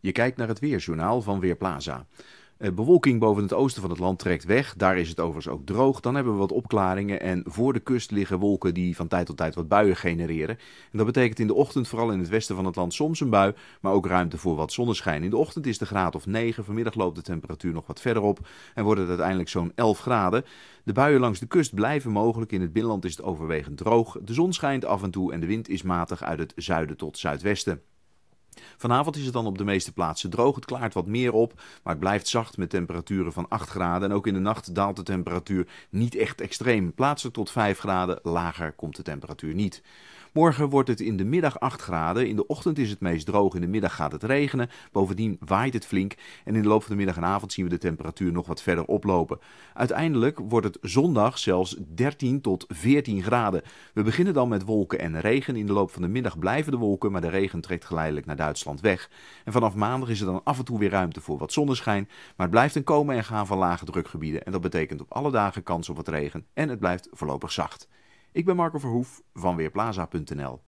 Je kijkt naar het weerjournaal van Weerplaza. Eh, bewolking boven het oosten van het land trekt weg. Daar is het overigens ook droog. Dan hebben we wat opklaringen. En voor de kust liggen wolken die van tijd tot tijd wat buien genereren. dat betekent in de ochtend, vooral in het westen van het land, soms een bui. Maar ook ruimte voor wat zonneschijn. In de ochtend is de graad of 9. Vanmiddag loopt de temperatuur nog wat verder op. En wordt het uiteindelijk zo'n 11 graden. De buien langs de kust blijven mogelijk. In het binnenland is het overwegend droog. De zon schijnt af en toe en de wind is matig uit het zuiden tot zuidwesten. Vanavond is het dan op de meeste plaatsen droog. Het klaart wat meer op, maar het blijft zacht met temperaturen van 8 graden. En ook in de nacht daalt de temperatuur niet echt extreem. Plaatsen tot 5 graden, lager komt de temperatuur niet. Morgen wordt het in de middag 8 graden. In de ochtend is het meest droog. In de middag gaat het regenen. Bovendien waait het flink. En in de loop van de middag en avond zien we de temperatuur nog wat verder oplopen. Uiteindelijk wordt het zondag zelfs 13 tot 14 graden. We beginnen dan met wolken en regen. In de loop van de middag blijven de wolken, maar de regen trekt geleidelijk naar Duitsland weg. En vanaf maandag is er dan af en toe weer ruimte voor wat zonneschijn. Maar het blijft een komen en gaan van lage drukgebieden. En dat betekent op alle dagen kans op wat regen. En het blijft voorlopig zacht. Ik ben Marco Verhoef van Weerplaza.nl.